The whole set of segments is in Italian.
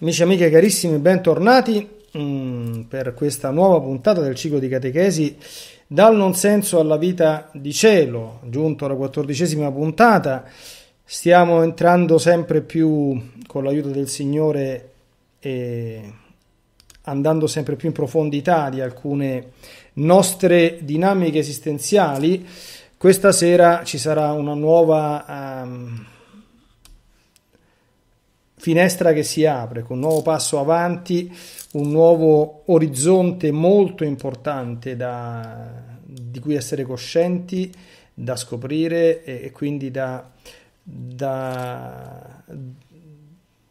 Amici e amiche carissimi, bentornati mm, per questa nuova puntata del ciclo di catechesi Dal non senso alla vita di cielo, giunto alla quattordicesima puntata. Stiamo entrando sempre più con l'aiuto del Signore e andando sempre più in profondità di alcune nostre dinamiche esistenziali. Questa sera ci sarà una nuova... Um, finestra che si apre, con un nuovo passo avanti, un nuovo orizzonte molto importante da, di cui essere coscienti, da scoprire e, e quindi da, da,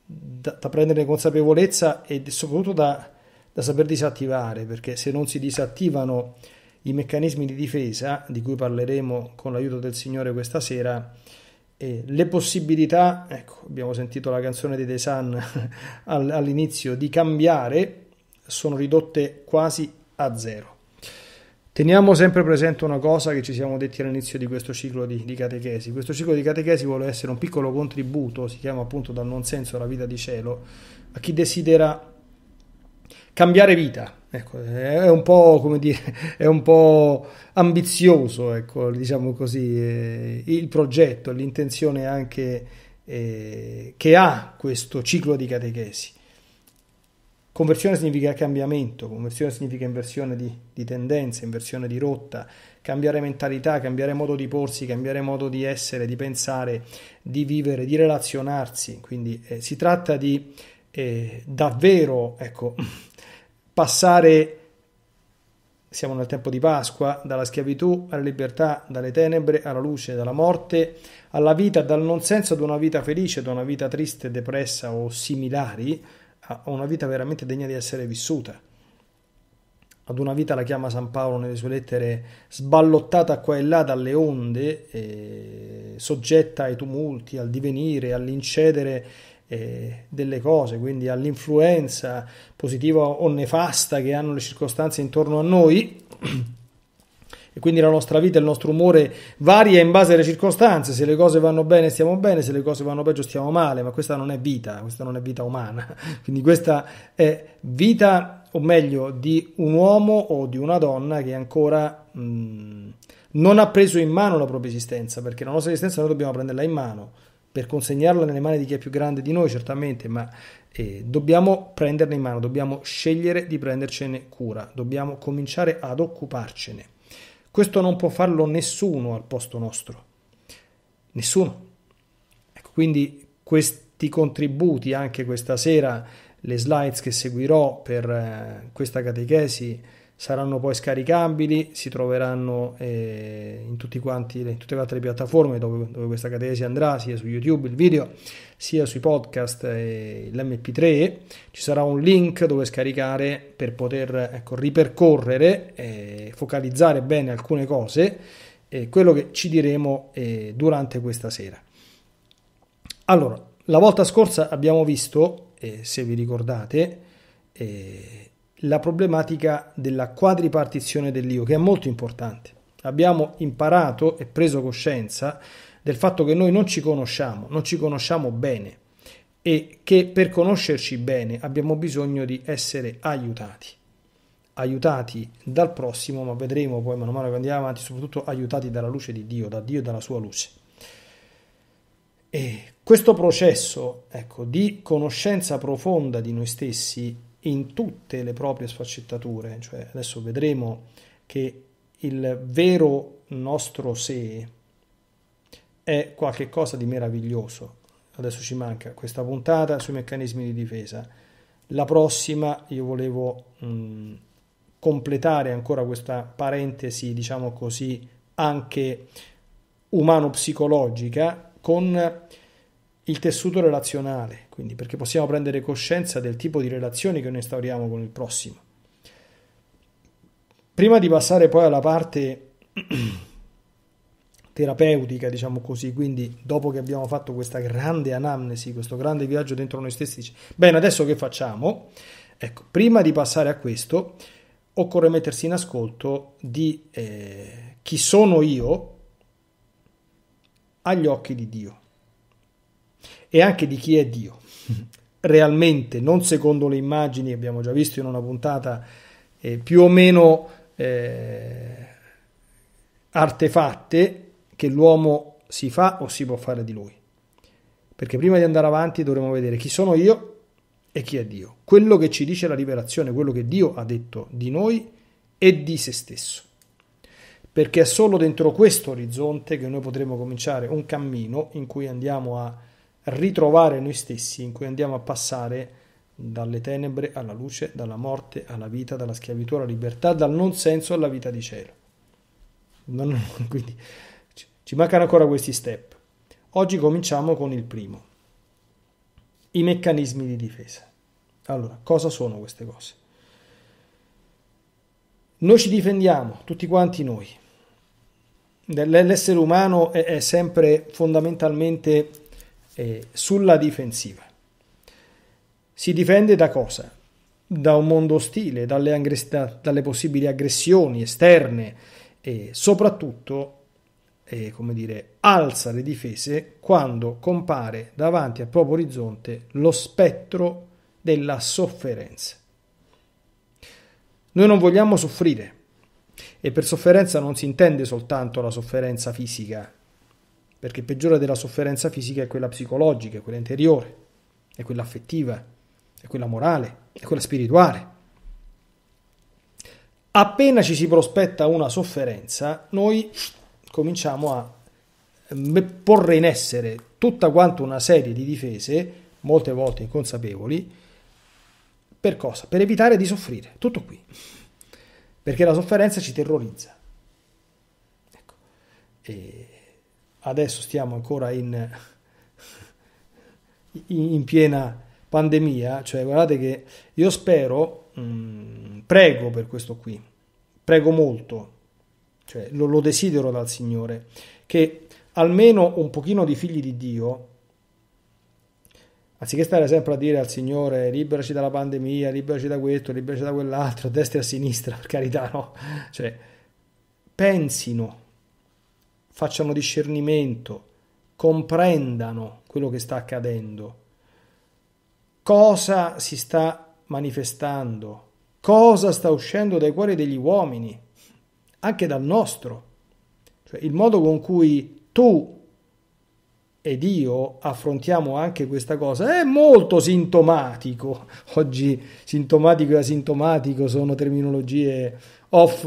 da, prendere consapevolezza e soprattutto da, da saper disattivare, perché se non si disattivano i meccanismi di difesa, di cui parleremo con l'aiuto del Signore questa sera, e le possibilità, ecco, abbiamo sentito la canzone di The Sun all'inizio, di cambiare sono ridotte quasi a zero. Teniamo sempre presente una cosa che ci siamo detti all'inizio di questo ciclo di, di, catechesi. Questo ciclo di catechesi vuole essere un piccolo contributo, si chiama appunto dal non senso alla vita di cielo, a chi desidera cambiare vita, Ecco, è un po', come dire, è un po' ambizioso, ecco, diciamo così, eh, il progetto, l'intenzione anche eh, che ha questo ciclo di catechesi. Conversione significa cambiamento, conversione significa inversione di, di tendenze, inversione di rotta, cambiare mentalità, cambiare modo di porsi, cambiare modo di essere, di pensare, di vivere, di relazionarsi. Quindi eh, si tratta di eh, davvero, ecco, passare, siamo nel tempo di Pasqua, dalla schiavitù alla libertà, dalle tenebre alla luce, dalla morte alla vita, dal non senso ad una vita felice, da una vita triste, depressa o similari, a una vita veramente degna di essere vissuta. Ad una vita la chiama San Paolo nelle sue lettere sballottata qua e là dalle onde, eh, soggetta ai tumulti, al divenire, all'incedere eh, delle cose, quindi all'influenza positiva o nefasta che hanno le circostanze intorno a noi. E quindi la nostra vita, il nostro umore varia in base alle circostanze, se le cose vanno bene stiamo bene, se le cose vanno peggio stiamo male, ma questa non è vita, questa non è vita umana, quindi questa è vita, o meglio, di un uomo o di una donna che ancora mh, mm, non ha preso in mano la propria esistenza, perché la nostra esistenza noi dobbiamo prenderla in mano per consegnarla nelle mani di chi è più grande di noi, certamente, ma eh, dobbiamo prenderne in mano, dobbiamo scegliere di prendercene cura, dobbiamo cominciare ad occuparcene. Questo non può farlo nessuno al posto nostro, nessuno. Ecco, quindi questi contributi, anche questa sera, le slides che seguirò per eh, questa catechesi, saranno poi scaricabili, si troveranno eh, in, quanti, in, tutte le altre piattaforme dove, dove, questa catena si andrà, sia su YouTube il video, sia sui podcast e eh, l'MP3. Ci sarà un link dove scaricare per poter ecco, ripercorrere, eh, focalizzare bene alcune cose, e eh, quello che ci diremo eh, durante questa sera. Allora, la volta scorsa abbiamo visto, se vi ricordate, eh, la problematica della quadripartizione dell'io, che è molto importante. Abbiamo imparato e preso coscienza del fatto che noi non ci conosciamo, non ci conosciamo bene e che per conoscerci bene abbiamo bisogno di essere aiutati aiutati dal prossimo, ma vedremo poi man mano che andiamo avanti, soprattutto aiutati dalla luce di Dio, da Dio e dalla sua luce. E questo processo ecco, di conoscenza profonda di noi stessi in tutte le proprie sfaccettature, cioè adesso vedremo che il vero nostro sé è qualcosa di meraviglioso. Adesso ci manca questa puntata sui meccanismi di difesa. La prossima io volevo mh, mm, completare ancora questa parentesi, diciamo così, anche umano-psicologica con il tessuto relazionale, quindi perché possiamo prendere coscienza del tipo di relazioni che noi instauriamo con il prossimo. Prima di passare poi alla parte terapeutica, diciamo così, quindi dopo che abbiamo fatto questa grande anamnesi, questo grande viaggio dentro noi stessi, dice, bene, adesso che facciamo? Ecco, prima di passare a questo, occorre mettersi in ascolto di eh, chi sono io agli occhi di Dio e anche di chi è Dio. Realmente, non secondo le immagini, che abbiamo già visto in una puntata eh, più o meno eh, artefatte che l'uomo si fa o si può fare di lui. Perché prima di andare avanti dovremo vedere chi sono io e chi è Dio. Quello che ci dice la rivelazione, quello che Dio ha detto di noi e di se stesso. Perché è solo dentro questo orizzonte che noi potremo cominciare un cammino in cui andiamo a ritrovare noi stessi, in cui andiamo a passare dalle tenebre alla luce, dalla morte alla vita, dalla schiavitù alla libertà, dal non senso alla vita di cielo. Non, quindi ci mancano ancora questi step. Oggi cominciamo con il primo, i meccanismi di difesa. Allora, cosa sono queste cose? Noi ci difendiamo, tutti quanti noi. L'essere umano è sempre fondamentalmente eh, sulla difensiva. Si difende da cosa? Da un mondo ostile, dalle, angre- da, dalle possibili aggressioni esterne e soprattutto eh, come dire, alza le difese quando compare davanti al proprio orizzonte lo spettro della sofferenza. Noi non vogliamo soffrire e per sofferenza non si intende soltanto la sofferenza fisica perché peggiore della sofferenza fisica è quella psicologica, è quella interiore, è quella affettiva, è quella morale, è quella spirituale. Appena ci si prospetta una sofferenza, noi cominciamo a eh, porre in essere tutta quanta una serie di difese, molte volte inconsapevoli, per cosa? Per evitare di soffrire, tutto qui. Perché la sofferenza ci terrorizza. Ecco. E adesso stiamo ancora in, in piena pandemia, cioè guardate che io spero, mm, prego per questo qui, prego molto, cioè lo, lo desidero dal Signore, che almeno un pochino di figli di Dio anziché stare sempre a dire al Signore liberaci dalla pandemia, liberaci da questo, liberaci da quell'altro, a destra e a sinistra, per carità, no? Cioè, pensino facciano discernimento, comprendano quello che sta accadendo, cosa si sta manifestando, cosa sta uscendo dai cuori degli uomini, anche dal nostro, cioè il modo con cui tu ed io affrontiamo anche questa cosa è molto sintomatico. Oggi sintomatico e asintomatico sono terminologie off,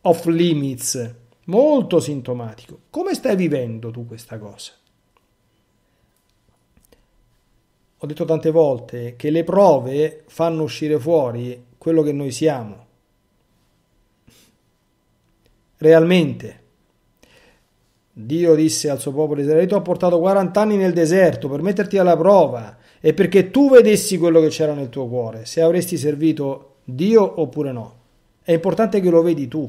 off limits Molto sintomatico. Come stai vivendo tu questa cosa? Ho detto tante volte che le prove fanno uscire fuori quello che noi siamo. Realmente. Dio disse al suo popolo Israele, ti ho portato 40 anni nel deserto per metterti alla prova e perché tu vedessi quello che c'era nel tuo cuore, se avresti servito Dio oppure no. È importante che lo vedi tu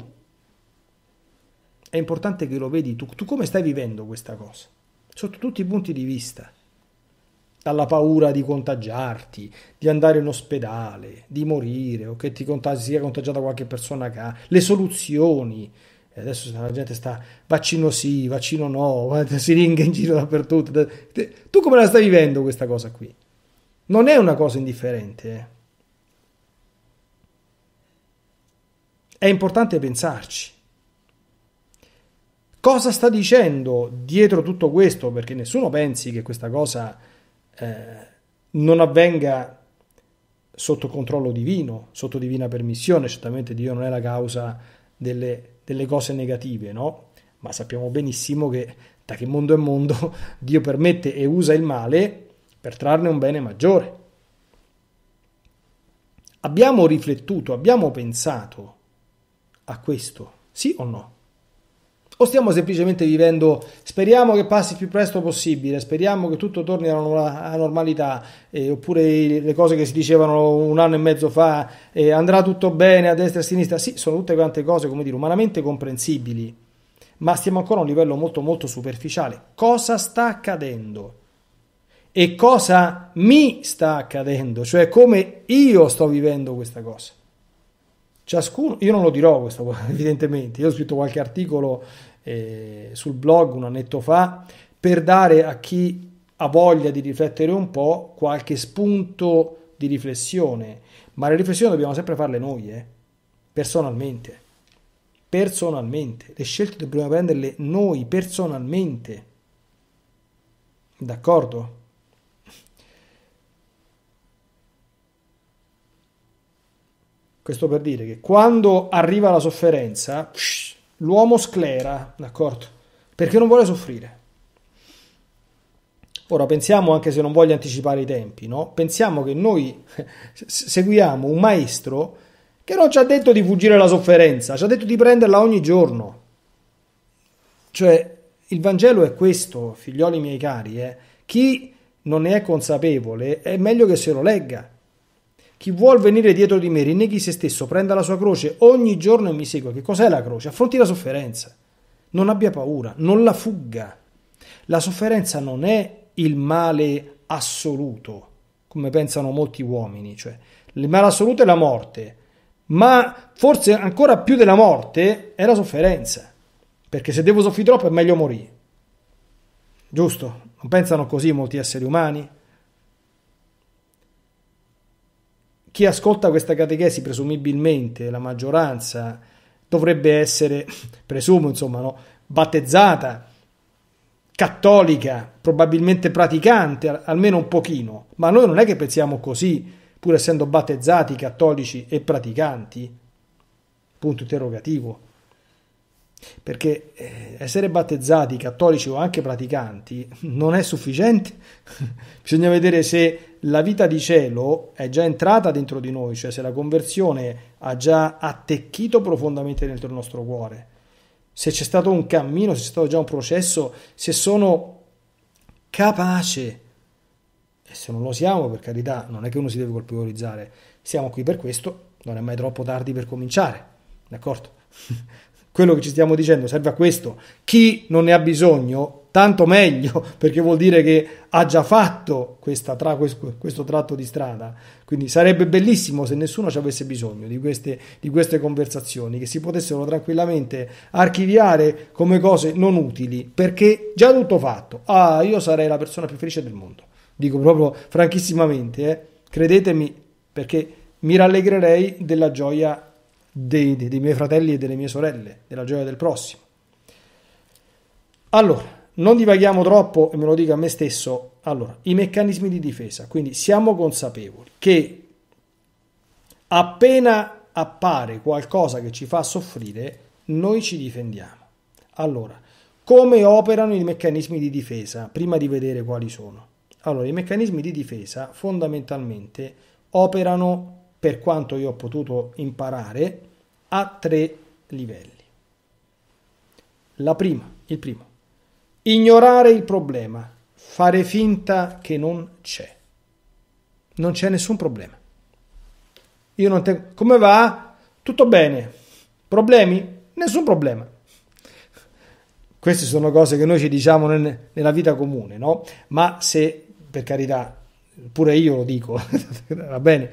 è importante che lo vedi tu, tu come stai vivendo questa cosa, sotto tutti i punti di vista, dalla paura di contagiarti, di andare in ospedale, di morire o che ti contagi, sia contagiata qualche persona che ha, le soluzioni, adesso la gente sta vaccino sì, vaccino no, si ringa in giro dappertutto, tu come la stai vivendo questa cosa qui? Non è una cosa indifferente, eh. È importante pensarci. Cosa sta dicendo dietro tutto questo? Perché nessuno pensi che questa cosa eh, non avvenga sotto controllo divino, sotto divina permissione, certamente Dio non è la causa delle, delle cose negative, no? Ma sappiamo benissimo che da che mondo è mondo Dio permette e usa il male per trarne un bene maggiore. Abbiamo riflettuto, abbiamo pensato a questo, sì o no? o stiamo semplicemente vivendo, speriamo che passi il più presto possibile, speriamo che tutto torni alla normalità, eh, oppure le cose che si dicevano un anno e mezzo fa, eh, andrà tutto bene a destra e a sinistra, sì, sono tutte quante cose, come dire, umanamente comprensibili, ma stiamo ancora a un livello molto molto superficiale. Cosa sta accadendo? E cosa mi sta accadendo? Cioè come io sto vivendo questa cosa? Ciascuno, io non lo dirò questo evidentemente, io ho scritto qualche articolo eh, sul blog un annetto fa per dare a chi ha voglia di riflettere un po' qualche spunto di riflessione, ma le riflessioni dobbiamo sempre farle noi, eh? personalmente. Personalmente, le scelte dobbiamo prenderle noi personalmente. D'accordo? Questo per dire che quando arriva la sofferenza, l'uomo sclera, d'accordo? Perché non vuole soffrire. Ora pensiamo, anche se non voglio anticipare i tempi, no? Pensiamo che noi seguiamo un maestro che non ci ha detto di fuggire la sofferenza, ci ha detto di prenderla ogni giorno. Cioè, il Vangelo è questo, figlioli miei cari, eh? chi non ne è consapevole è meglio che se lo legga. Chi vuol venire dietro di me rinneghi se stesso, prenda la sua croce ogni giorno e mi segua. Che cos'è la croce? Affronti la sofferenza. Non abbia paura, non la fugga. La sofferenza non è il male assoluto, come pensano molti uomini, cioè il male assoluto è la morte, ma forse ancora più della morte è la sofferenza, perché se devo soffrire troppo è meglio morire. Giusto? Non pensano così molti esseri umani? chi ascolta questa catechesi, presumibilmente la maggioranza, dovrebbe essere, presumo insomma, no, battezzata, cattolica, probabilmente praticante, almeno un pochino. Ma noi non è che pensiamo così, pur essendo battezzati, cattolici e praticanti? Punto interrogativo. Perché eh, essere battezzati, cattolici o anche praticanti non è sufficiente. Bisogna vedere se la vita di cielo è già entrata dentro di noi, cioè se la conversione ha già attecchito profondamente dentro il nostro cuore, se c'è stato un cammino, se c'è stato già un processo, se sono capace, e se non lo siamo, per carità, non è che uno si deve colpevolizzare, siamo qui per questo, non è mai troppo tardi per cominciare, d'accordo? Quello che ci stiamo dicendo serve a questo. Chi non ne ha bisogno tanto meglio perché vuol dire che ha già fatto questa tra, questo, tratto di strada. Quindi sarebbe bellissimo se nessuno ci avesse bisogno di queste, di queste conversazioni, che si potessero tranquillamente archiviare come cose non utili, perché già tutto fatto. Ah, io sarei la persona più felice del mondo. Dico proprio franchissimamente, eh? credetemi, perché mi rallegrerei della gioia dei, dei, dei miei fratelli e delle mie sorelle, della gioia del prossimo. Allora, non divaghiamo troppo, e me lo dico a me stesso, allora, i meccanismi di difesa, quindi siamo consapevoli che appena appare qualcosa che ci fa soffrire, noi ci difendiamo. Allora, come operano i meccanismi di difesa? Prima di vedere quali sono. Allora, i meccanismi di difesa fondamentalmente operano, per quanto io ho potuto imparare, a tre livelli. La prima, il primo, Ignorare il problema, fare finta che non c'è. Non c'è nessun problema. Io non tengo... Come va? Tutto bene. Problemi? Nessun problema. Queste sono cose che noi ci diciamo nel, nella vita comune, no? Ma se, per carità, pure io lo dico, va bene,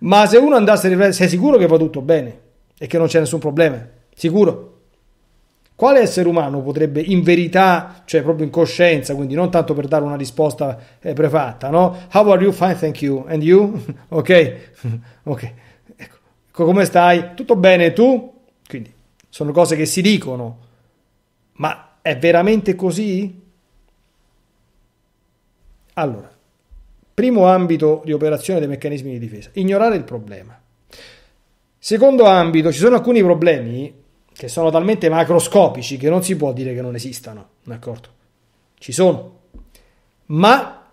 ma se uno andasse, a riflettere, sei sicuro che va tutto bene e che non c'è nessun problema? Sicuro? Quale essere umano potrebbe in verità, cioè proprio in coscienza, quindi non tanto per dare una risposta eh, prefatta, no? How are you? Fine, thank you. And you? ok, ok. Ecco. come stai? Tutto bene tu? Quindi sono cose che si dicono, ma è veramente così? Allora, primo ambito di operazione dei meccanismi di difesa, ignorare il problema. Secondo ambito, ci sono alcuni problemi che sono talmente macroscopici che non si può dire che non esistano, d'accordo? Ci sono. Ma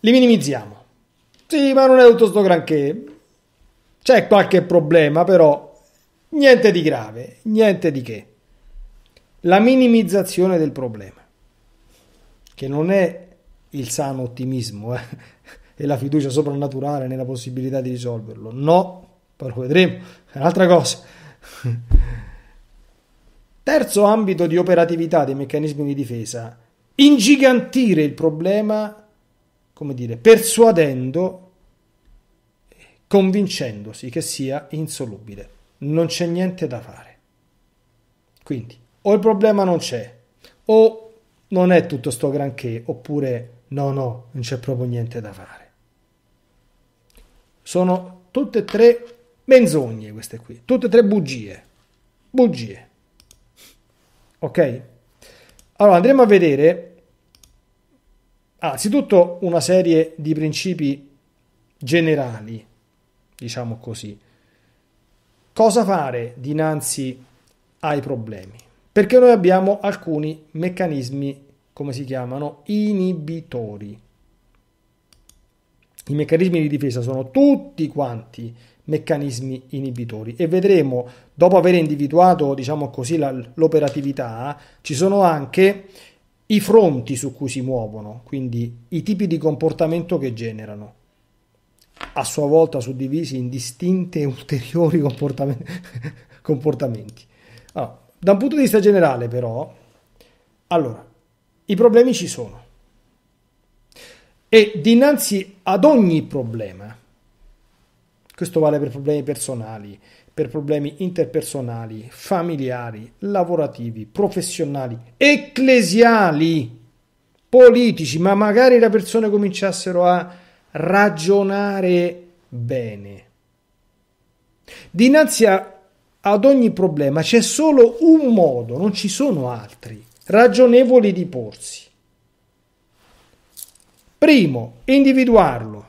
li minimizziamo. Sì, ma non è tutto sto granché. C'è qualche problema, però niente di grave, niente di che. La minimizzazione del problema, che non è il sano ottimismo eh? e la fiducia soprannaturale nella possibilità di risolverlo. No, poi lo vedremo, è un'altra cosa. Terzo ambito di operatività dei meccanismi di difesa, ingigantire il problema, come dire, persuadendo, convincendosi che sia insolubile. Non c'è niente da fare. Quindi, o il problema non c'è, o non è tutto sto granché, oppure no, no, non c'è proprio niente da fare. Sono tutte e tre Menzogne queste qui, tutte e tre bugie. Bugie. Ok? Allora andremo a vedere anzitutto una serie di principi generali, diciamo così. Cosa fare dinanzi ai problemi? Perché noi abbiamo alcuni meccanismi, come si chiamano, inibitori. I meccanismi di difesa sono tutti quanti meccanismi inibitori e vedremo dopo aver individuato diciamo così la, l'operatività ci sono anche i fronti su cui si muovono quindi i tipi di comportamento che generano a sua volta suddivisi in distinte ulteriori comportamenti, comportamenti. Ah, allora, da un punto di vista generale però allora i problemi ci sono e dinanzi ad ogni problema questo vale per problemi personali, per problemi interpersonali, familiari, lavorativi, professionali, ecclesiali, politici, ma magari le persone cominciassero a ragionare bene. Dinanzi a, ad ogni problema c'è solo un modo, non ci sono altri, ragionevoli di porsi. Primo, individuarlo.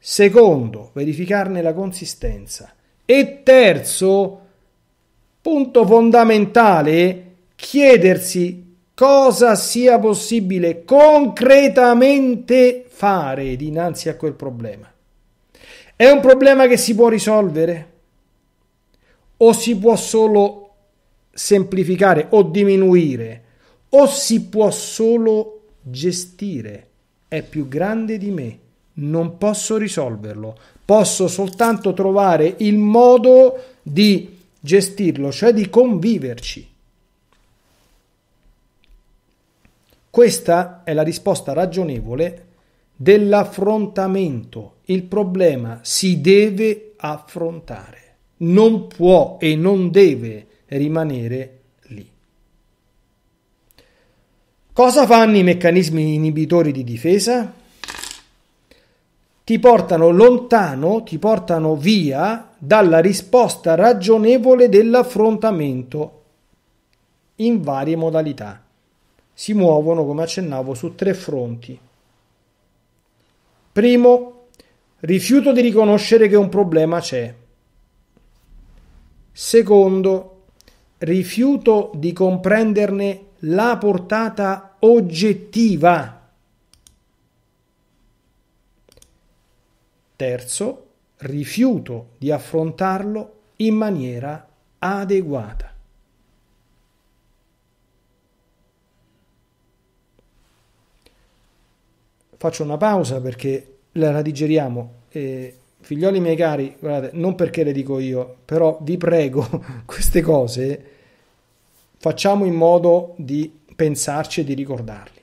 Secondo, verificarne la consistenza. E terzo, punto fondamentale, chiedersi cosa sia possibile concretamente fare dinanzi a quel problema. È un problema che si può risolvere? O si può solo semplificare o diminuire? O si può solo gestire? È più grande di me non posso risolverlo, posso soltanto trovare il modo di gestirlo, cioè di conviverci. Questa è la risposta ragionevole dell'affrontamento. Il problema si deve affrontare, non può e non deve rimanere lì. Cosa fanno i meccanismi inibitori di difesa? ti portano lontano, ti portano via dalla risposta ragionevole dell'affrontamento in varie modalità. Si muovono, come accennavo, su tre fronti. Primo, rifiuto di riconoscere che un problema c'è. Secondo, rifiuto di comprenderne la portata oggettiva Terzo, rifiuto di affrontarlo in maniera adeguata. Faccio una pausa perché la digeriamo. Eh, figlioli miei cari, guardate, non perché le dico io, però vi prego, queste cose facciamo in modo di pensarci e di ricordarle.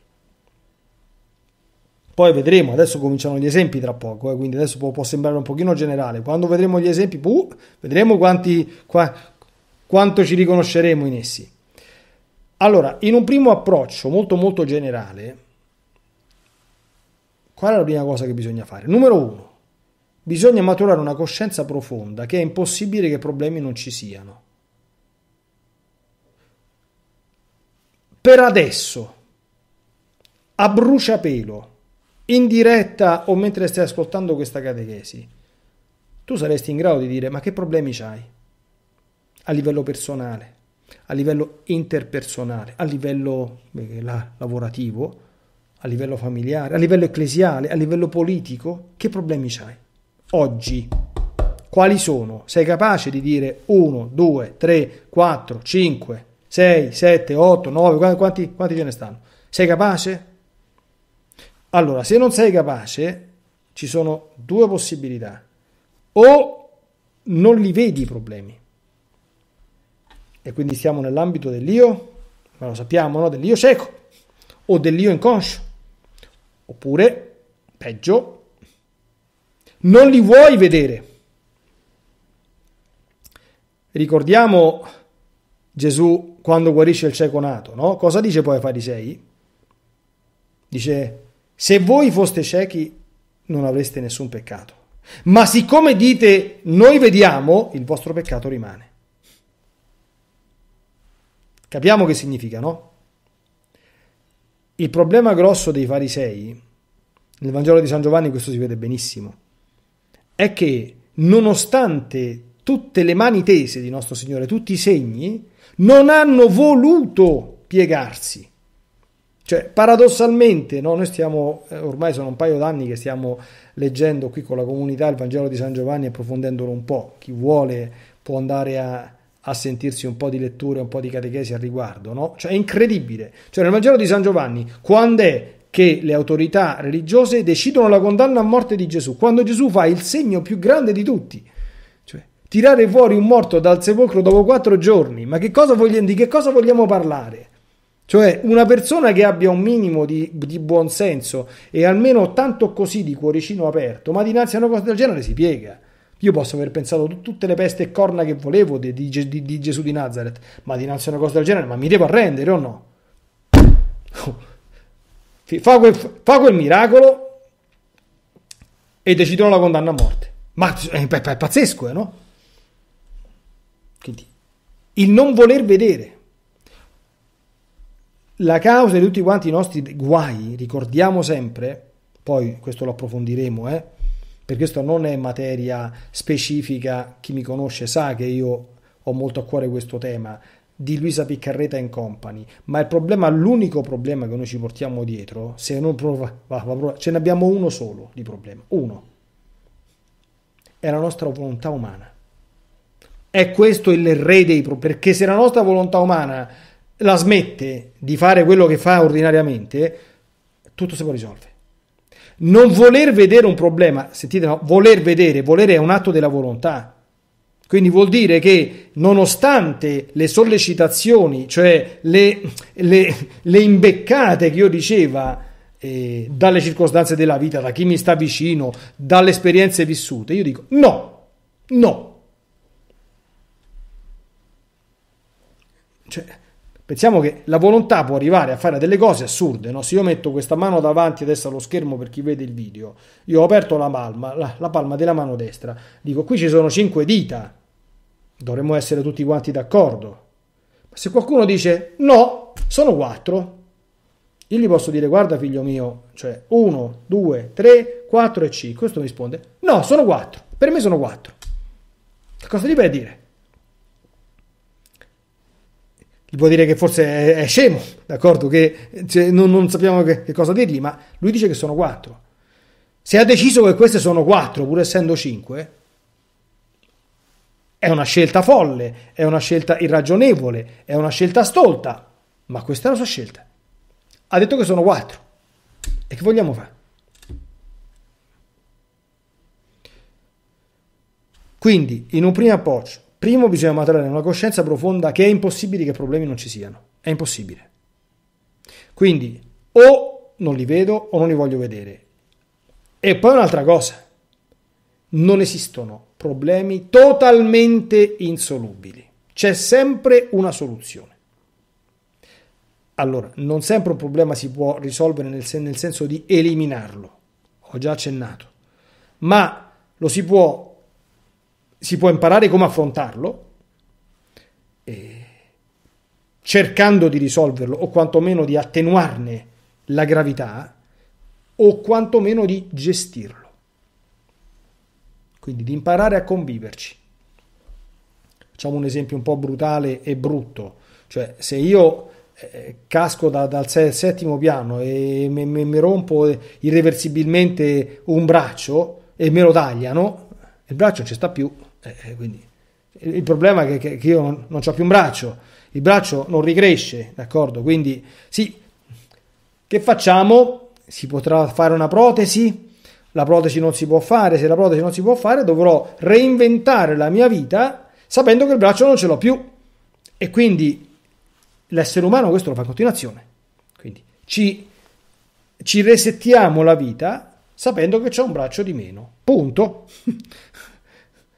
Poi vedremo, adesso cominciano gli esempi tra poco, eh, quindi adesso può, può, sembrare un pochino generale. Quando vedremo gli esempi, uh, vedremo quanti, qua, quanto ci riconosceremo in essi. Allora, in un primo approccio molto molto generale, qual è la prima cosa che bisogna fare? Numero uno, bisogna maturare una coscienza profonda che è impossibile che problemi non ci siano. Per adesso, a bruciapelo, in diretta o mentre stai ascoltando questa catechesi, tu saresti in grado di dire ma che problemi hai a livello personale, a livello interpersonale, a livello eh, lavorativo, a livello familiare, a livello ecclesiale, a livello politico, che problemi hai oggi? Quali sono? Sei capace di dire 1, 2, 3, 4, 5, 6, 7, 8, 9, quanti ce ne stanno? Sei capace? Allora, se non sei capace, ci sono due possibilità. O non li vedi i problemi. E quindi stiamo nell'ambito dell'io, ma lo sappiamo, no? Dell'io cieco o dell'io inconscio. Oppure, peggio, non li vuoi vedere. Ricordiamo Gesù quando guarisce il cieco nato, no? Cosa dice poi ai farisei? Dice se voi foste ciechi non avreste nessun peccato, ma siccome dite noi vediamo, il vostro peccato rimane. Capiamo che significa, no? Il problema grosso dei farisei, nel Vangelo di San Giovanni questo si vede benissimo, è che nonostante tutte le mani tese di nostro Signore, tutti i segni, non hanno voluto piegarsi. Cioè, paradossalmente, no? noi stiamo, eh, ormai sono un paio d'anni che stiamo leggendo qui con la comunità il Vangelo di San Giovanni, approfondendolo un po'. Chi vuole può andare a, a sentirsi un po' di letture, un po' di catechesi al riguardo, no? Cioè, è incredibile. Cioè, nel Vangelo di San Giovanni, quando è che le autorità religiose decidono la condanna a morte di Gesù? Quando Gesù fa il segno più grande di tutti. Cioè, tirare fuori un morto dal sepolcro dopo quattro giorni. Ma che cosa vogliamo, di che cosa vogliamo parlare? Cioè una persona che abbia un minimo di, di buonsenso e almeno tanto così di cuoricino aperto, ma dinanzi a una cosa del genere si piega. Io posso aver pensato tutte le peste e corna che volevo di, di, di Gesù di Nazareth, ma dinanzi a una cosa del genere, ma mi devo arrendere o no? Fa, quel, fa quel, miracolo e decidono la condanna a morte. Ma è, eh, è, è pazzesco, eh, no? Quindi, il non voler vedere la causa di tutti quanti i nostri guai, ricordiamo sempre, poi questo lo approfondiremo, eh, perché questo non è materia specifica, chi mi conosce sa che io ho molto a cuore questo tema, di Luisa Piccarreta and Company, ma il problema, l'unico problema che noi ci portiamo dietro, se non prova, va, va, ce ne abbiamo uno solo di problema, uno, è la nostra volontà umana. È questo il re dei problemi, perché se la nostra volontà umana la smette di fare quello che fa ordinariamente, tutto si può risolvere. Non voler vedere un problema, sentite, no, voler vedere, volere è un atto della volontà. Quindi vuol dire che nonostante le sollecitazioni, cioè le, le, le imbeccate che io riceva eh, dalle circostanze della vita, da chi mi sta vicino, dalle esperienze vissute, io dico no, no. Cioè, Pensiamo che la volontà può arrivare a fare delle cose assurde, no? Se io metto questa mano davanti adesso allo schermo per chi vede il video, io ho aperto la palma, la, la palma della mano destra, dico qui ci sono cinque dita, dovremmo essere tutti quanti d'accordo. Ma se qualcuno dice no, sono quattro, io gli posso dire guarda figlio mio, cioè uno, due, tre, quattro e cinque, questo mi risponde no, sono quattro, per me sono quattro. Che cosa gli vai a dire? gli può dire che forse è, scemo, d'accordo? Che cioè, non, non, sappiamo che, che, cosa dirgli, ma lui dice che sono quattro. Se ha deciso che queste sono quattro, pur essendo cinque, è una scelta folle, è una scelta irragionevole, è una scelta stolta, ma questa è la sua scelta. Ha detto che sono quattro. E che vogliamo fare? Quindi, in un primo approccio, Primo bisogna maturare una coscienza profonda che è impossibile che problemi non ci siano. È impossibile. Quindi o non li vedo o non li voglio vedere. E poi un'altra cosa. Non esistono problemi totalmente insolubili. C'è sempre una soluzione. Allora, non sempre un problema si può risolvere nel, sen- nel senso di eliminarlo. Ho già accennato. Ma lo si può si può imparare come affrontarlo, eh, cercando di risolverlo o quantomeno di attenuarne la gravità o quantomeno di gestirlo. Quindi di imparare a conviverci. Facciamo un esempio un po' brutale e brutto, cioè se io eh, casco da, dal se, settimo piano e mi rompo irreversibilmente un braccio e me lo tagliano, il braccio non ci sta più, eh, eh, quindi, il problema è che, che io non, non ho più un braccio, il braccio non ricresce, d'accordo? Quindi sì, che facciamo? Si potrà fare una protesi? La protesi non si può fare, se la protesi non si può fare dovrò reinventare la mia vita sapendo che il braccio non ce l'ho più. E quindi l'essere umano questo lo fa in continuazione. Quindi ci, ci resettiamo la vita sapendo che c'è un braccio di meno. Punto.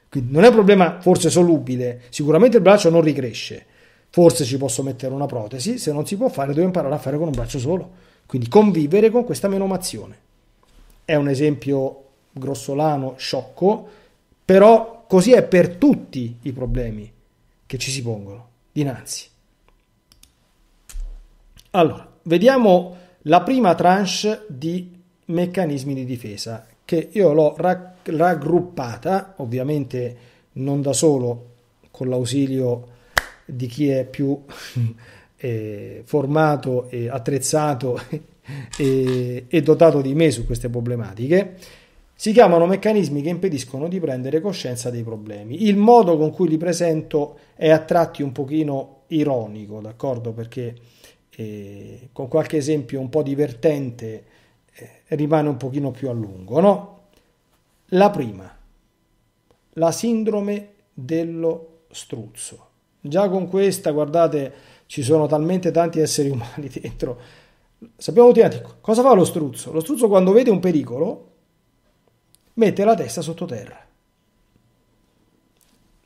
Quindi non è un problema forse solubile, sicuramente il braccio non ricresce, forse ci posso mettere una protesi, se non si può fare devo imparare a fare con un braccio solo, quindi convivere con questa menomazione. È un esempio grossolano, sciocco, però così è per tutti i problemi che ci si pongono dinanzi. Allora, vediamo la prima tranche di meccanismi di difesa che io l'ho raccontato raggruppata, ovviamente non da solo, con l'ausilio di chi è più eh, formato e attrezzato e, e dotato di me su queste problematiche. Si chiamano meccanismi che impediscono di prendere coscienza dei problemi. Il modo con cui li presento è a tratti un pochino ironico, d'accordo? Perché eh, con qualche esempio un po' divertente eh, rimane un pochino più a lungo, no? La prima, la sindrome dello struzzo. Già con questa, guardate, ci sono talmente tanti esseri umani dentro. Sappiamo tutti cosa fa lo struzzo? Lo struzzo quando vede un pericolo mette la testa sottoterra.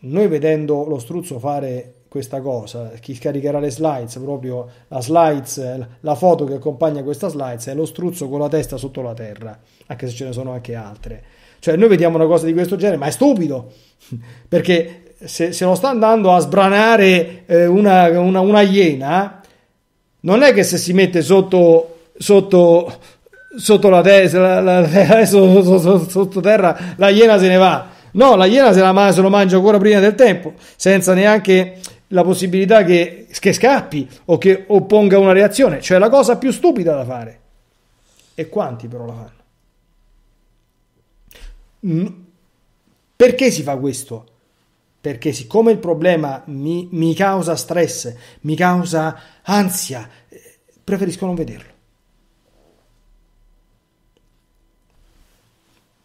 Noi vedendo lo struzzo fare questa cosa, chi scaricherà le slides, proprio la slides, la foto che accompagna questa slides è lo struzzo con la testa sotto la terra, anche se ce ne sono anche altre. Cioè noi vediamo una cosa di questo genere, ma è stupido, perché se, se non sta andando a sbranare eh, una, una, una, iena, non è che se si mette sotto, sotto, sotto la testa, sotto, sotto terra, la iena se ne va. No, la iena se, la, se lo mangia ancora prima del tempo, senza neanche la possibilità che, che, scappi o che opponga una reazione, cioè la cosa più stupida da fare. E quanti però la fanno? Perché si fa questo? Perché siccome il problema mi, mi causa stress, mi causa ansia, eh, preferisco non vederlo.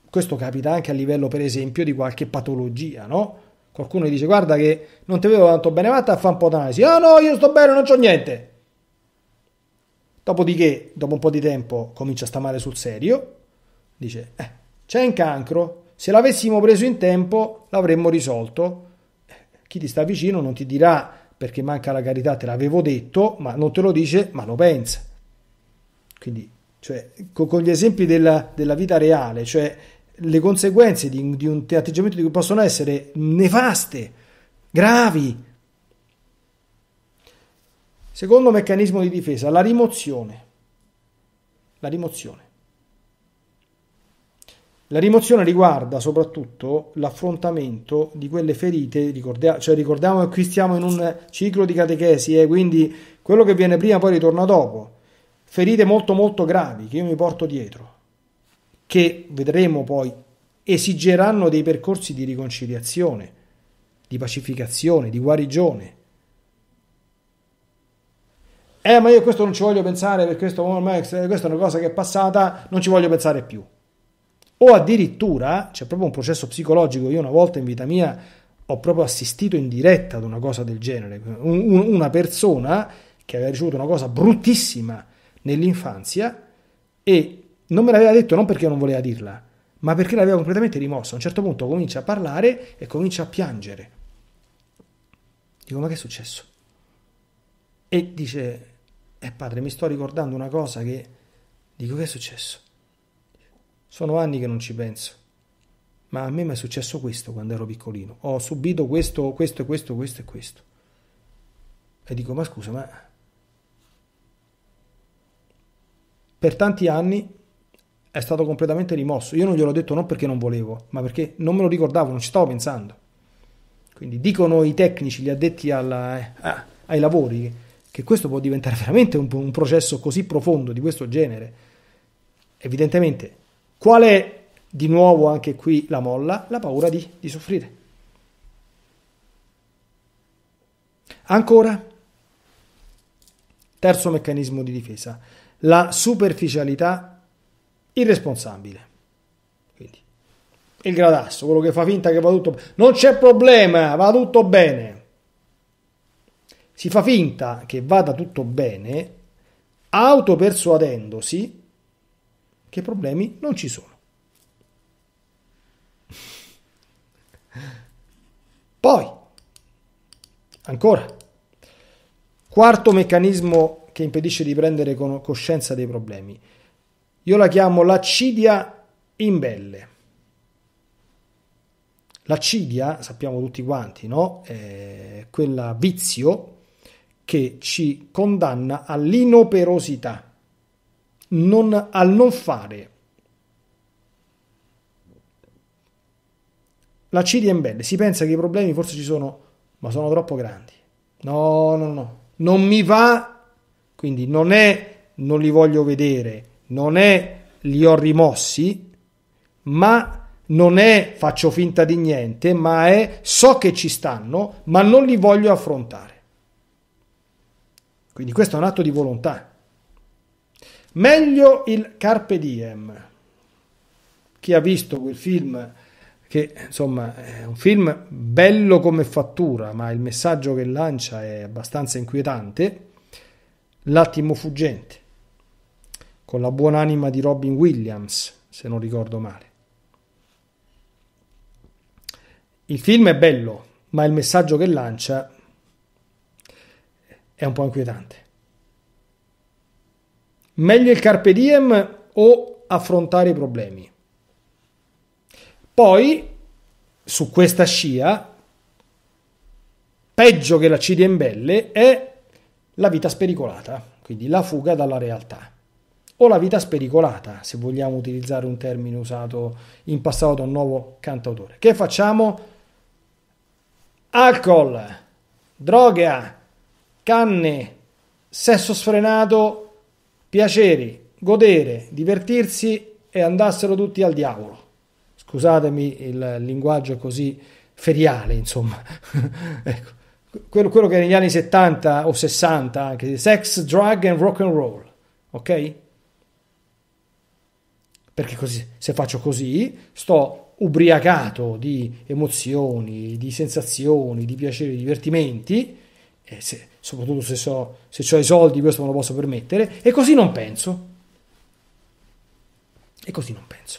Questo capita anche a livello, per esempio, di qualche patologia, no? Qualcuno dice, guarda che non ti vedo tanto bene, ma a fa un po' d'analisi. Ah oh no, io sto bene, non c'ho niente. Dopodiché, dopo un po' di tempo, comincia a stare male sul serio. Dice, eh, c'è un cancro, se l'avessimo preso in tempo l'avremmo risolto. Eh, chi ti sta vicino non ti dirà perché manca la carità, te l'avevo detto, ma non te lo dice, ma lo pensa. Quindi, cioè, con gli esempi della, della vita reale, cioè le conseguenze di, di, un atteggiamento di cui possono essere nefaste, gravi. Secondo meccanismo di difesa, la rimozione. La rimozione. La rimozione riguarda soprattutto l'affrontamento di quelle ferite, ricordia- cioè ricordiamo che qui stiamo in un ciclo di catechesi, eh, quindi quello che viene prima poi ritorna dopo, ferite molto molto gravi che io mi porto dietro, che vedremo poi esigeranno dei percorsi di riconciliazione, di pacificazione, di guarigione. Eh, ma io questo non ci voglio pensare perché questo, oh, eh, questa è una cosa che è passata, non ci voglio pensare più o addirittura c'è proprio un processo psicologico. Io una volta in vita mia ho proprio assistito in diretta ad una cosa del genere, una persona che aveva ricevuto una cosa bruttissima nell'infanzia e non me l'aveva detto non perché non voleva dirla, ma perché l'aveva completamente rimossa. A un certo punto comincia a parlare e comincia a piangere. Dico, ma che è successo? E dice, eh padre, mi sto ricordando una cosa che... Dico, che è successo? Sono anni che non ci penso. Ma a me mi è successo questo quando ero piccolino. Ho subito questo, questo e questo, questo e questo. E dico, ma scusa, ma... Per tanti anni è stato completamente rimosso. Io non glielo ho detto non perché non volevo, ma perché non me lo ricordavo, non ci stavo pensando. Quindi dicono i tecnici, gli addetti alla, eh, ah, ai lavori, che questo può diventare veramente un, un processo così profondo di questo genere. Evidentemente Qual è di nuovo anche qui la molla? La paura di, di soffrire. Ancora, terzo meccanismo di difesa, la superficialità irresponsabile. Quindi, il gradasso, quello che fa finta che va tutto bene. non c'è problema, va tutto bene. Si fa finta che vada tutto bene, autopersuadendosi che problemi non ci sono. Poi, ancora, quarto meccanismo che impedisce di prendere coscienza dei problemi. Io la chiamo l'accidia imbelle. L'accidia, sappiamo tutti quanti, no? È quella vizio che ci condanna all'inoperosità non, al non fare. La Ciri Embelle si pensa che i problemi forse ci sono, ma sono troppo grandi. No, no, no, non mi va, quindi non è non li voglio vedere, non è li ho rimossi, ma non è faccio finta di niente, ma è so che ci stanno, ma non li voglio affrontare. Quindi questo è un atto di volontà. Meglio il Carpe Diem. Chi ha visto quel film, che insomma è un film bello come fattura, ma il messaggio che lancia è abbastanza inquietante, L'attimo fuggente, con la buonanima di Robin Williams, se non ricordo male. Il film è bello, ma il messaggio che lancia è un po' inquietante. Meglio il carpe diem o affrontare i problemi. Poi, su questa scia, peggio che la CDM belle è la vita spericolata, quindi la fuga dalla realtà o la vita spericolata, se vogliamo utilizzare un termine usato in passato da un nuovo cantautore. Che facciamo? Alcol, droga, canne, sesso sfrenato, piaceri, godere, divertirsi e andassero tutti al diavolo. Scusatemi il linguaggio così feriale, insomma. ecco. quello, quello, che negli anni 70 o 60 anche, sex, drug and rock and roll, ok? Perché così, se faccio così, sto ubriacato di emozioni, di sensazioni, di piaceri, di divertimenti, eh, se, soprattutto se, so, se ho i soldi questo me lo posso permettere, e così non penso. E così non penso.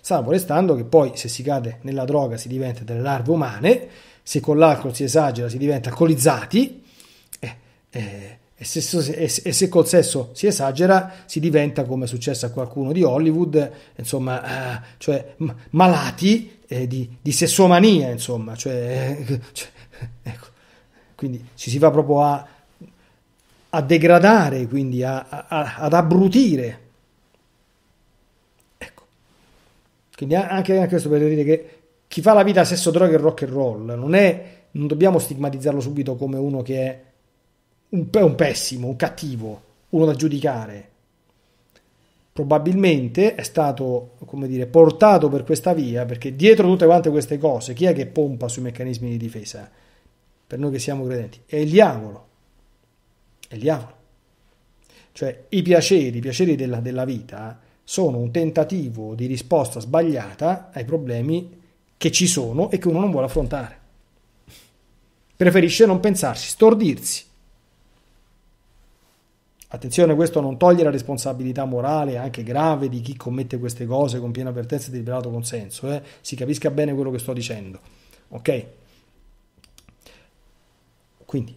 Salvo restando che poi se si cade nella droga si diventa delle larve umane, se con l'alcol si esagera si diventa alcolizzati, eh, eh, e, se, e, e se, col sesso si esagera si diventa come è successo a qualcuno di Hollywood, insomma, eh, cioè malati eh, di, di, sessomania, insomma, cioè, cioè ecco quindi ci si va proprio a, a degradare, quindi a, a, ad abbrutire. Ecco. Quindi anche, anche questo per dire che chi fa la vita sesso, droga e rock and roll non è non dobbiamo stigmatizzarlo subito come uno che è un, un, pessimo, un cattivo, uno da giudicare. Probabilmente è stato, come dire, portato per questa via perché dietro tutte quante queste cose chi è che pompa sui meccanismi di difesa? per noi che siamo credenti, è il diavolo, è il diavolo. Cioè i piaceri, i piaceri della, della vita eh, sono un tentativo di risposta sbagliata ai problemi che ci sono e che uno non vuole affrontare. Preferisce non pensarsi, stordirsi. Attenzione, questo non toglie la responsabilità morale, anche grave, di chi commette queste cose con piena avvertenza e deliberato consenso. Eh? Si capisca bene quello che sto dicendo. Ok? Quindi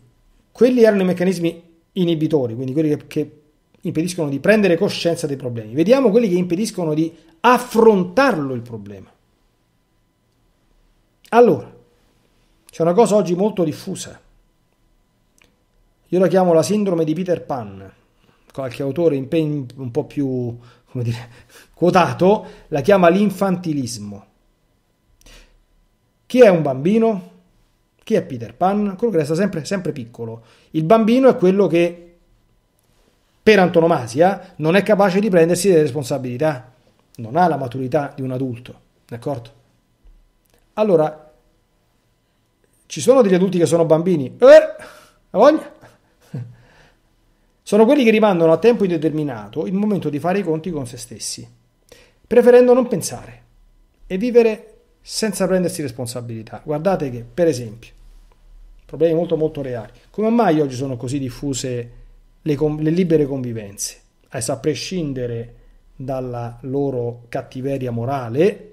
quelli erano i meccanismi inibitori, quindi quelli che, che impediscono di prendere coscienza dei problemi. Vediamo quelli che impediscono di affrontarlo il problema. Allora, c'è una cosa oggi molto diffusa. Io la chiamo la sindrome di Peter Pan. Qualche autore un po' più dire, quotato la chiama l'infantilismo. Chi è un bambino? Chi è Peter Pan? Quello che resta sempre, sempre piccolo. Il bambino è quello che, per antonomasia, non è capace di prendersi delle responsabilità. Non ha la maturità di un adulto. D'accordo? Allora, ci sono degli adulti che sono bambini. Eh, la voglia? Sono quelli che rimandano a tempo indeterminato il momento di fare i conti con se stessi, preferendo non pensare e vivere senza prendersi responsabilità. Guardate che, per esempio, problemi molto molto reali, come mai oggi sono così diffuse le, le libere convivenze? Adesso eh, a prescindere dalla loro cattiveria morale,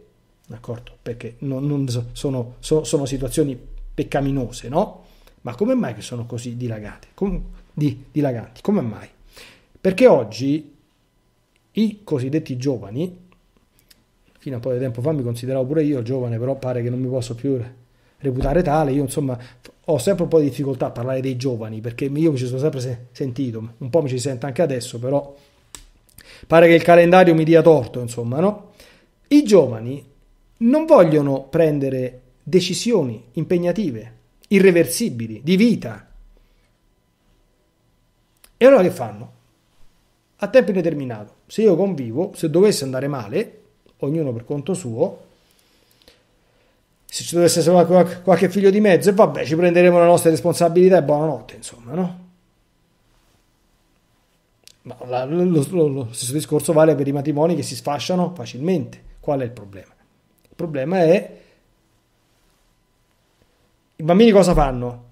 d'accordo? Perché non, non sono, so, sono, situazioni peccaminose, no? Ma come mai che sono così dilagate? Com, di, dilaganti? Come mai? Perché oggi i cosiddetti giovani fino a poco tempo fa mi consideravo pure io giovane, però pare che non mi posso più reputare tale. Io insomma ho sempre un po' di difficoltà a parlare dei giovani perché io mi ci sono sempre sentito, un po' mi ci sento anche adesso, però pare che il calendario mi dia torto, insomma, no? I giovani non vogliono prendere decisioni impegnative, irreversibili, di vita. E allora che fanno? A tempo indeterminato. Se io convivo, se dovesse andare male, ognuno per conto suo. Se ci dovesse essere qualche, figlio di mezzo, e vabbè, ci prenderemo le nostre responsabilità e buonanotte, insomma, no? Ma lo, lo, lo stesso discorso vale per i matrimoni che si sfasciano facilmente. Qual è il problema? Il problema è i bambini cosa fanno?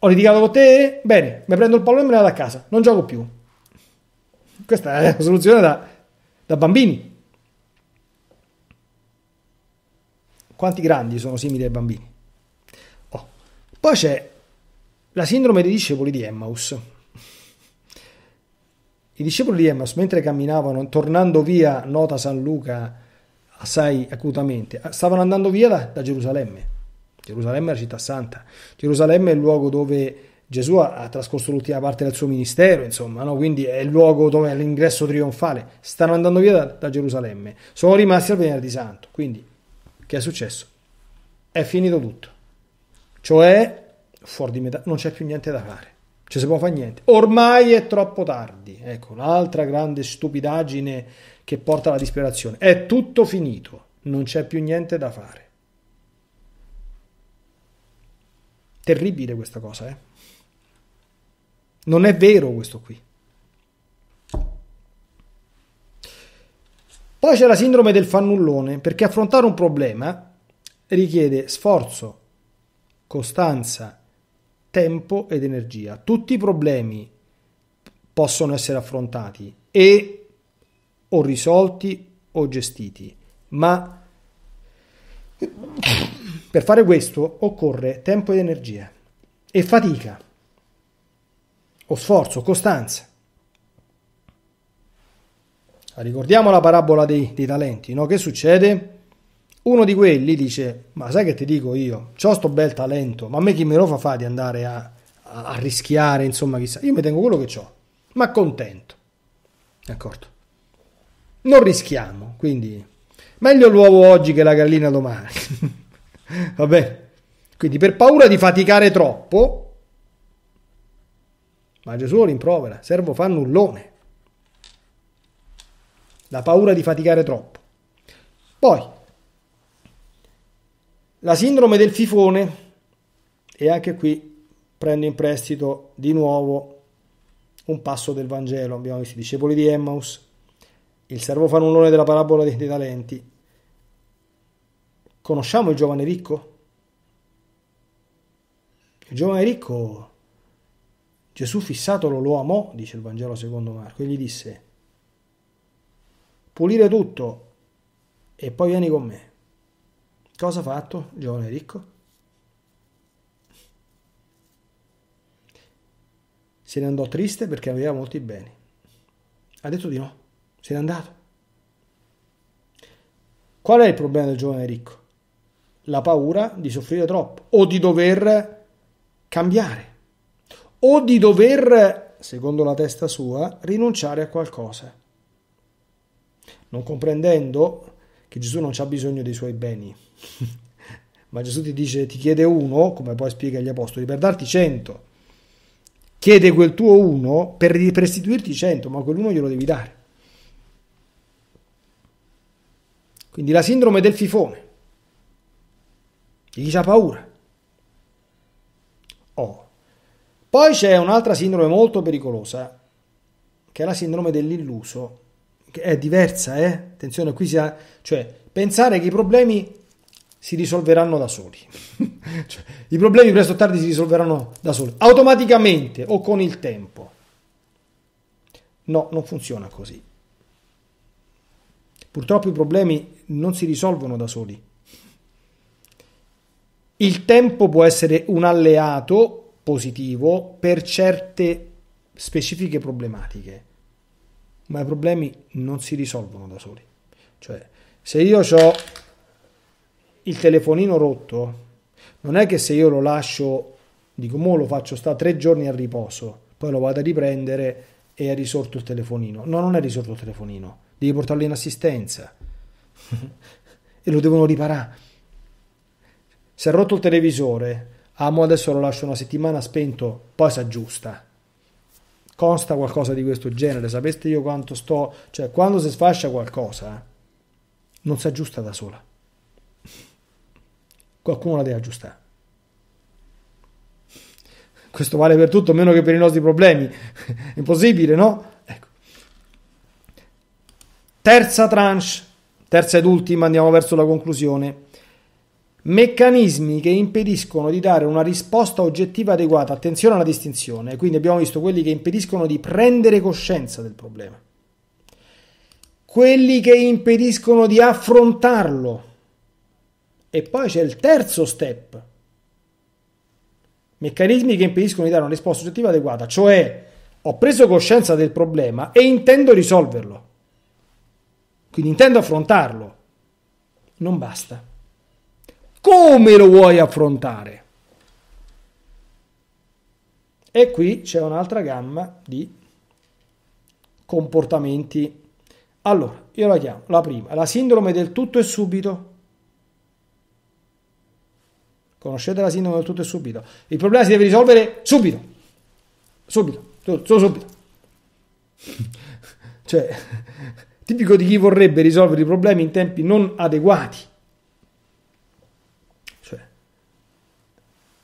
Ho litigato con te? Bene, mi prendo il pallone e me ne vado a casa, non gioco più. Questa è la soluzione da, da bambini. Quanti grandi sono simili ai bambini? Oh. Poi c'è la sindrome dei discepoli di Emmaus. I discepoli di Emmaus, mentre camminavano, tornando via, nota San Luca assai acutamente, stavano andando via da, da Gerusalemme. Gerusalemme è la città santa. Gerusalemme è il luogo dove Gesù ha trascorso l'ultima parte del suo ministero, insomma, no? quindi è il luogo dove è l'ingresso trionfale. Stanno andando via da, da Gerusalemme. Sono rimasti al venerdì santo. Quindi che è successo? È finito tutto. Cioè, fuori di metà, non c'è più niente da fare. Cioè, si può fare niente. Ormai è troppo tardi. Ecco, un'altra grande stupidaggine che porta alla disperazione. È tutto finito. Non c'è più niente da fare. Terribile questa cosa, eh? Non è vero questo qui. Poi c'è la sindrome del fannullone, perché affrontare un problema richiede sforzo, costanza, tempo ed energia. Tutti i problemi possono essere affrontati e o risolti o gestiti, ma per fare questo occorre tempo ed energia e fatica o sforzo, costanza. Ricordiamo la parabola dei, dei talenti, no? Che succede? Uno di quelli dice, ma sai che ti dico io, ho sto bel talento, ma a me chi me lo fa fa di andare a, a, a rischiare, insomma, chissà. Io mi tengo quello che ho, ma contento. D'accordo? Non rischiamo, quindi meglio l'uovo oggi che la gallina domani. Vabbè. Quindi per paura di faticare troppo, ma Gesù lo rimprovera, servo fa nullone la paura di faticare troppo. Poi, la sindrome del fifone, e anche qui prendo in prestito di nuovo un passo del Vangelo, abbiamo visto i discepoli di Emmaus, il servo fanullone della parabola dei talenti. Conosciamo il giovane ricco? Il giovane ricco, Gesù fissatolo lo amò, dice il Vangelo secondo Marco, e gli disse, pulire tutto e poi vieni con me. Cosa ha fatto il giovane ricco? Se ne andò triste perché aveva molti beni. Ha detto di no, se n'è andato. Qual è il problema del giovane ricco? La paura di soffrire troppo o di dover cambiare o di dover, secondo la testa sua, rinunciare a qualcosa non comprendendo che Gesù non ha bisogno dei suoi beni. Ma Gesù ti dice, ti chiede uno, come poi spiega agli apostoli, per darti cento. Chiede quel tuo uno per restituirti cento, ma quell'uno glielo devi dare. Quindi la sindrome del fifone, di chi ha paura. Oh. Poi c'è un'altra sindrome molto pericolosa, che è la sindrome dell'illuso è diversa, eh? attenzione, qui si ha, cioè pensare che i problemi si risolveranno da soli, cioè, i problemi presto o tardi si risolveranno da soli, automaticamente o con il tempo. No, non funziona così. Purtroppo i problemi non si risolvono da soli. Il tempo può essere un alleato positivo per certe specifiche problematiche ma i problemi non si risolvono da soli. Cioè, se io ho il telefonino rotto, non è che se io lo lascio, dico, mo lo faccio sta tre giorni a riposo, poi lo vado a riprendere e è risorto il telefonino. No, non è risorto il telefonino, devi portarlo in assistenza e lo devono riparare. Se è rotto il televisore, ah, mo adesso lo lascio una settimana spento, poi si aggiusta consta qualcosa di questo genere, sapeste io quanto sto, cioè quando si sfascia qualcosa eh, non si aggiusta da sola. Qualcuno la deve aggiustare. Questo vale per tutto, meno che per i nostri problemi. Impossibile, no? Ecco. Terza tranche, terza ed ultima, andiamo verso la conclusione meccanismi che impediscono di dare una risposta oggettiva adeguata. Attenzione alla distinzione, quindi abbiamo visto quelli che impediscono di prendere coscienza del problema, quelli che impediscono di affrontarlo. E poi c'è il terzo step, meccanismi che impediscono di dare una risposta oggettiva adeguata, cioè ho preso coscienza del problema e intendo risolverlo, quindi intendo affrontarlo. Non basta come lo vuoi affrontare. E qui c'è un'altra gamma di comportamenti. Allora, io la chiamo la prima, la sindrome del tutto e subito. Conoscete la sindrome del tutto e subito? Il problema si deve risolvere subito. Subito, solo subito. cioè, tipico di chi vorrebbe risolvere i problemi in tempi non adeguati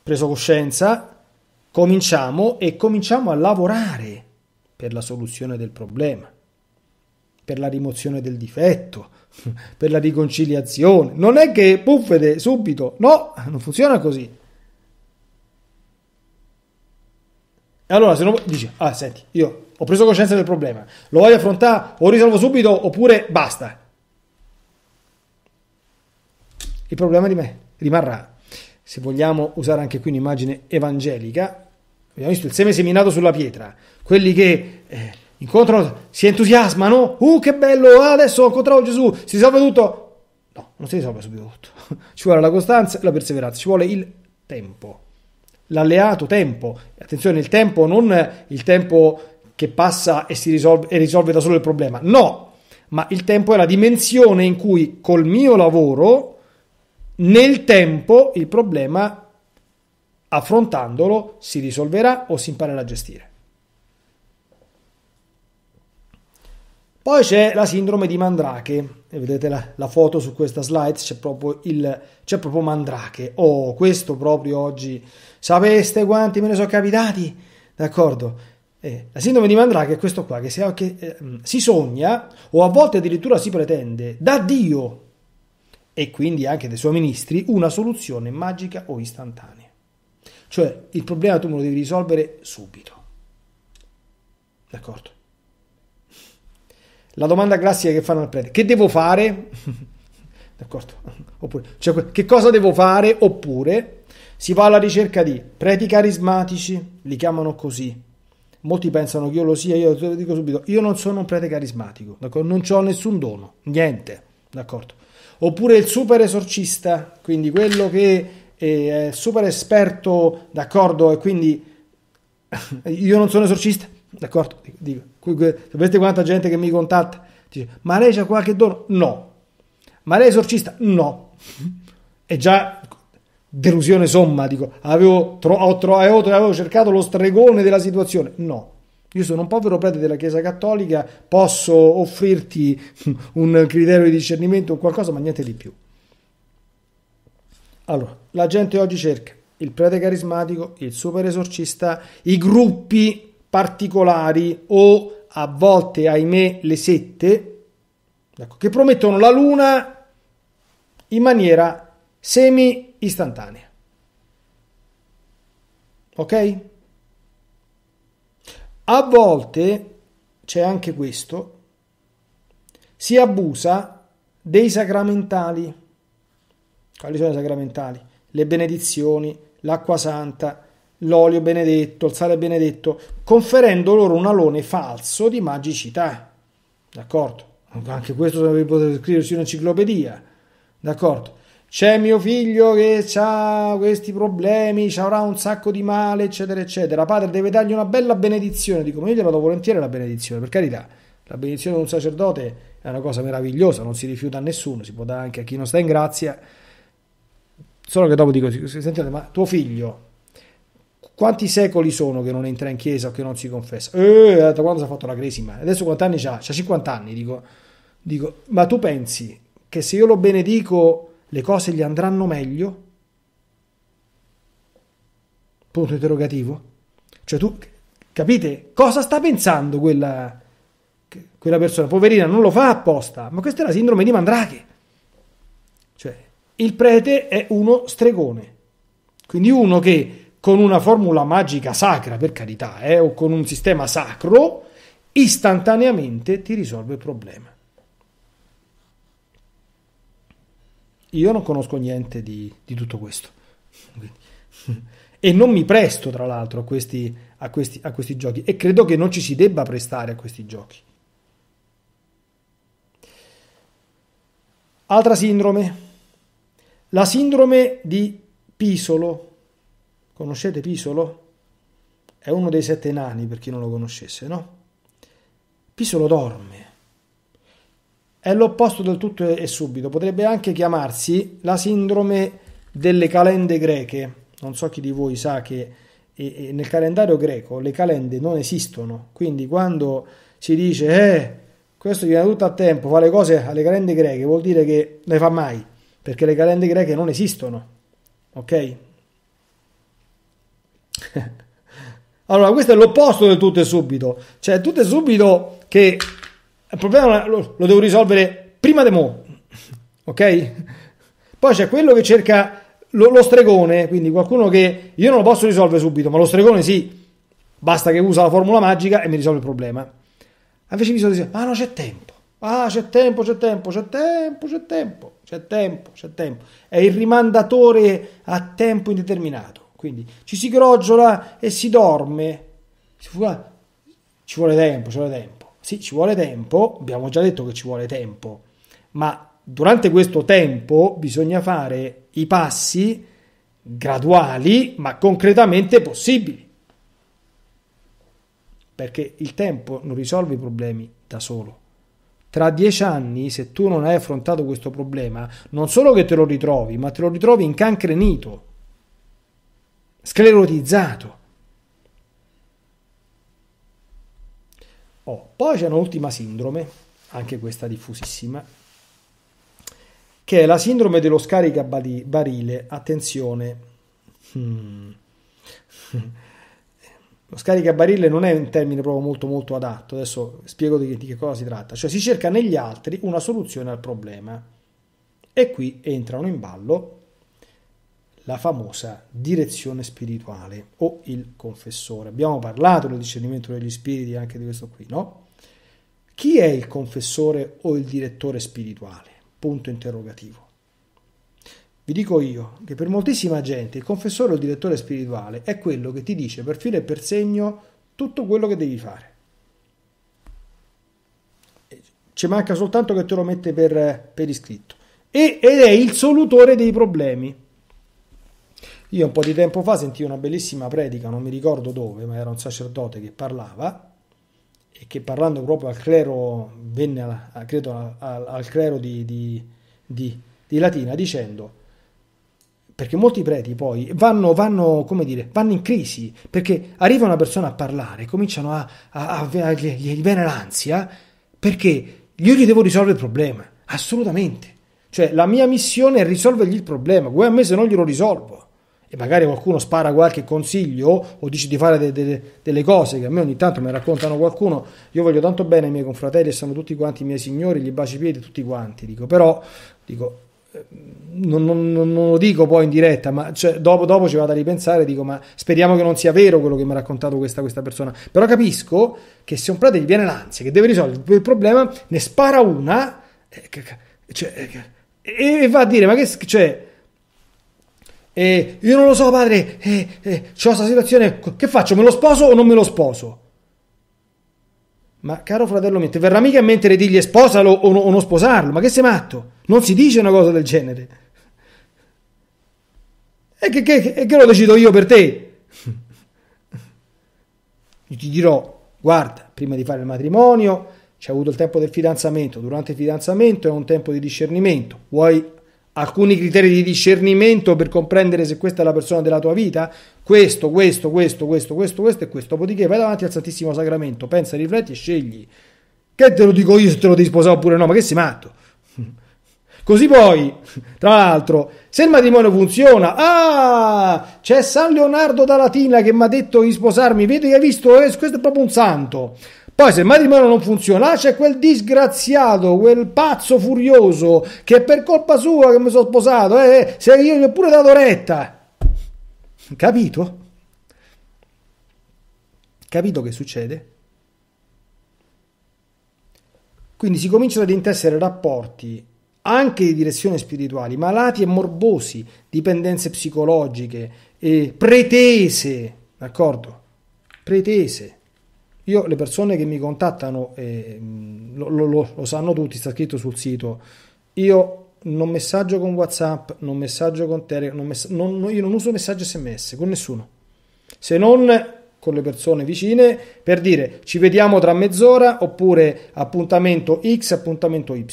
preso coscienza, cominciamo e cominciamo a lavorare per la soluzione del problema, per la rimozione del difetto, per la riconciliazione. Non è che puffete subito, no, non funziona così. E allora se no dici, ah senti, io ho preso coscienza del problema, lo voglio affrontare o risolvo subito oppure basta. Il problema di me rimarrà se vogliamo usare anche qui un'immagine evangelica, abbiamo visto il seme seminato sulla pietra, quelli che eh, incontrano, si entusiasmano, uh che bello, ah, adesso ho incontrato Gesù, si risolve tutto. No, non si risolve subito tutto. Ci vuole la costanza e la perseveranza, ci vuole il tempo, l'alleato tempo. Attenzione, il tempo non il tempo che passa e, si risolve, e risolve da solo il problema, no, ma il tempo è la dimensione in cui col mio lavoro nel tempo il problema, affrontandolo, si risolverà o si imparerà a gestire. Poi c'è la sindrome di Mandrake, e vedete la, la, foto su questa slide, c'è proprio, il, c'è proprio Mandrake. Oh, questo proprio oggi, sapeste quanti me ne sono capitati? D'accordo? Eh, la sindrome di Mandrake è questo qua, che, si, che eh, si sogna o a volte addirittura si pretende da Dio e quindi anche dei suoi ministri una soluzione magica o istantanea. Cioè il problema tu me lo devi risolvere subito. D'accordo? La domanda classica che fanno al prete, che devo fare? D'accordo? Oppure, cioè, che cosa devo fare? Oppure si va alla ricerca di preti carismatici, li chiamano così. Molti pensano che io lo sia, io te lo dico subito, io non sono un prete carismatico, d'accordo? Non ho nessun dono, niente, d'accordo? oppure il super esorcista, quindi quello che eh, è super esperto, d'accordo, e quindi io non sono esorcista, d'accordo, dico, sapete quanta gente che mi contatta, dice, ma lei c'ha qualche dono? No. Ma lei è esorcista? No. È già delusione somma, dico, avevo, tro- ho, tro- eh, avevo cercato lo stregone della situazione? No. Io sono un povero prete della Chiesa Cattolica, posso offrirti un criterio di discernimento o qualcosa, ma niente di più. Allora, la gente oggi cerca il prete carismatico, il super esorcista, i gruppi particolari o a volte, ahimè, le sette, ecco, che promettono la luna in maniera semi istantanea. Ok? A volte c'è anche questo, si abusa dei sacramentali. Quali sono i sacramentali? Le benedizioni, l'acqua santa, l'olio benedetto, il sale benedetto, conferendo loro un alone falso di magicità. D'accordo? Anche questo potrebbe scriversi in un'enciclopedia. D'accordo? c'è mio figlio che ha questi problemi, ci avrà un sacco di male, eccetera, eccetera. Padre deve dargli una bella benedizione. Dico, ma io glielo do volentieri la benedizione, per carità. La benedizione di un sacerdote è una cosa meravigliosa, non si rifiuta a nessuno, si può dare anche a chi non sta in grazia. Solo che dopo dico, sentite, ma tuo figlio, quanti secoli sono che non entra in chiesa o che non si confessa? Eh, da quando si è fatto la cresima? Adesso quanti anni ha? C'ha 50 anni, dico. Dico, ma tu pensi che se io lo benedico le cose gli andranno meglio? Punto interrogativo. Cioè tu capite cosa sta pensando quella, quella persona? Poverina, non lo fa apposta, ma questa è la sindrome di Mandrake. Cioè, il prete è uno stregone, quindi uno che con una formula magica sacra, per carità, eh, o con un sistema sacro, istantaneamente ti risolve il problema. Io non conosco niente di, di tutto questo. e non mi presto, tra l'altro, a questi, a, questi, a questi giochi. E credo che non ci si debba prestare a questi giochi. Altra sindrome. La sindrome di Pisolo. Conoscete Pisolo? È uno dei sette nani, per chi non lo conoscesse, no? Pisolo dorme. È l'opposto del tutto e subito, potrebbe anche chiamarsi la sindrome delle calende greche. Non so chi di voi sa che nel calendario greco le calende non esistono, quindi quando si dice eh, questo viene tutto a tempo, fa le cose alle calende greche, vuol dire che le fa mai, perché le calende greche non esistono, ok? allora, questo è l'opposto del tutto e subito, cioè tutto e subito che il problema lo, lo devo risolvere prima di mo, ok? Poi c'è quello che cerca lo, lo, stregone, quindi qualcuno che io non lo posso risolvere subito, ma lo stregone sì, basta che usa la formula magica e mi risolve il problema. Invece mi sono detto, ah no c'è tempo, ah c'è tempo, c'è tempo, c'è tempo, c'è tempo, c'è tempo, c'è tempo. È il rimandatore a tempo indeterminato, quindi ci si grogiola e si dorme, ah, ci vuole tempo, ci vuole tempo. Sì, ci vuole tempo, abbiamo già detto che ci vuole tempo, ma durante questo tempo bisogna fare i passi graduali ma concretamente possibili. Perché il tempo non risolve i problemi da solo. Tra dieci anni, se tu non hai affrontato questo problema, non solo che te lo ritrovi, ma te lo ritrovi incancrenito, sclerotizzato. Poi c'è un'ultima sindrome, anche questa diffusissima, che è la sindrome dello scaricabarile. Attenzione, hmm. lo scaricabarile non è un termine proprio molto molto adatto, adesso spiego di, di che cosa si tratta, cioè si cerca negli altri una soluzione al problema e qui entrano in ballo la famosa direzione spirituale o il confessore. Abbiamo parlato del discernimento degli spiriti anche di questo qui, no? Chi è il confessore o il direttore spirituale? Punto interrogativo. Vi dico io che per moltissima gente il confessore o il direttore spirituale è quello che ti dice per filo e per segno tutto quello che devi fare. Ci manca soltanto che te lo mette per, per iscritto. E, ed è il solutore dei problemi. Io un po' di tempo fa sentii una bellissima predica, non mi ricordo dove, ma era un sacerdote che parlava e che parlando proprio al clero, venne alla, credo al, al clero di, di, di, di, Latina dicendo, perché molti preti poi vanno, vanno, come dire, vanno in crisi, perché arriva una persona a parlare, cominciano a, a, a, a gli viene l'ansia, perché io gli devo risolvere il problema, assolutamente. Cioè la mia missione è risolvergli il problema, guai a me se non glielo risolvo e magari qualcuno spara qualche consiglio o dice di fare de- de- delle cose che a me ogni tanto mi raccontano qualcuno, io voglio tanto bene ai miei confratelli e sono tutti quanti i miei signori, gli baci i piedi tutti quanti, dico, però dico, eh, non, non, non, lo dico poi in diretta, ma cioè, dopo, dopo, ci vado a ripensare, dico ma speriamo che non sia vero quello che mi ha raccontato questa, questa persona, però capisco che se un frate gli viene l'ansia, che deve risolvere il problema, ne spara una eh, cioè, eh, e va a dire ma che... Cioè, e io non lo so, padre, E, eh, c'ho questa situazione, che faccio? Me lo sposo o non me lo sposo? Ma caro fratello, mi verrà mica a mente di dirgli sposalo o, no, o non sposarlo? Ma che sei matto? Non si dice una cosa del genere. E che, che, che, che lo decido io per te? Io ti dirò, guarda, prima di fare il matrimonio c'è avuto il tempo del fidanzamento, durante il fidanzamento è un tempo di discernimento, vuoi alcuni criteri di discernimento per comprendere se questa è la persona della tua vita, questo, questo, questo, questo, questo, questo e questo, dopodiché vai davanti al Santissimo Sacramento, pensa, rifletti e scegli. Che te lo dico io se te lo devi sposare oppure no, ma che sei matto? Così poi, tra l'altro, se il matrimonio funziona, ah, c'è San Leonardo da Latina che mi ha detto di sposarmi, vedi, hai visto, eh, questo è proprio un santo. Poi se il matrimonio non funziona, ah, c'è quel disgraziato, quel pazzo furioso che è per colpa sua che mi sono sposato, eh, eh, se io gli ho pure dato retta. Capito? Capito che succede? Quindi si cominciano ad intessere rapporti anche di direzione spirituali, malati e morbosi, dipendenze psicologiche, e pretese, d'accordo? Pretese. Io le persone che mi contattano, eh, lo, lo, lo, sanno tutti, sta scritto sul sito, io non messaggio con Whatsapp, non messaggio con Telegram, non mess- non, non, io non uso messaggio sms con nessuno, se non con le persone vicine per dire ci vediamo tra mezz'ora oppure appuntamento X, appuntamento Y.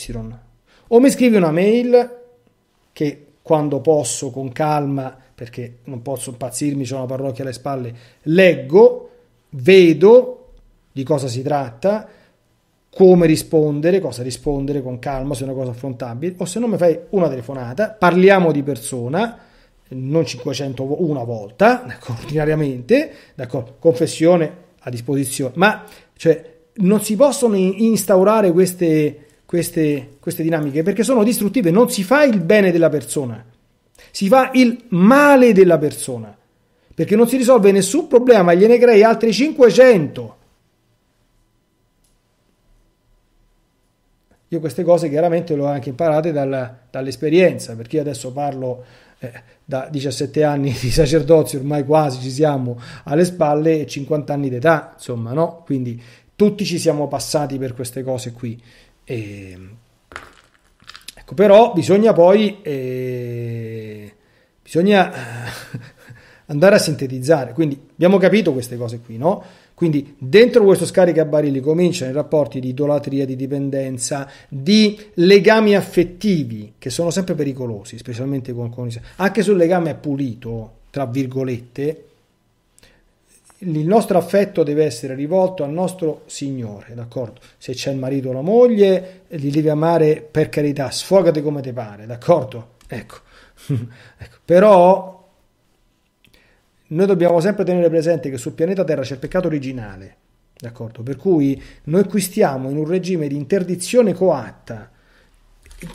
O mi scrivi una mail che quando posso con calma, perché non posso impazzirmi, c'è una parrocchia alle spalle, leggo, vedo di cosa si tratta, come rispondere, cosa rispondere con calma se è una cosa affrontabile, o se non mi fai una telefonata, parliamo di persona, non 500 una volta, ordinariamente, d'accordo? confessione a disposizione, ma cioè, non si possono instaurare queste, queste, queste dinamiche perché sono distruttive, non si fa il bene della persona, si fa il male della persona, perché non si risolve nessun problema, gliene crei altri 500 Io queste cose chiaramente le ho anche imparate dal, dall'esperienza, perché io adesso parlo eh, da 17 anni di sacerdozio, ormai quasi ci siamo alle spalle, e 50 anni d'età, insomma, no? Quindi tutti ci siamo passati per queste cose qui. E... Ehm, ecco, però bisogna poi... Eh... Bisogna andare a sintetizzare. Quindi abbiamo capito queste cose qui, no? Quindi dentro questo scarico a barili cominciano i rapporti di idolatria, di dipendenza, di legami affettivi che sono sempre pericolosi, specialmente con, con anche sul legame pulito, tra virgolette, il nostro affetto deve essere rivolto al nostro Signore, d'accordo? Se c'è il marito o la moglie, li devi amare per carità, sfogate come ti pare, d'accordo? Ecco. ecco. Però noi dobbiamo sempre tenere presente che sul pianeta Terra c'è il peccato originale, d'accordo? Per cui noi qui stiamo in un regime di interdizione coatta,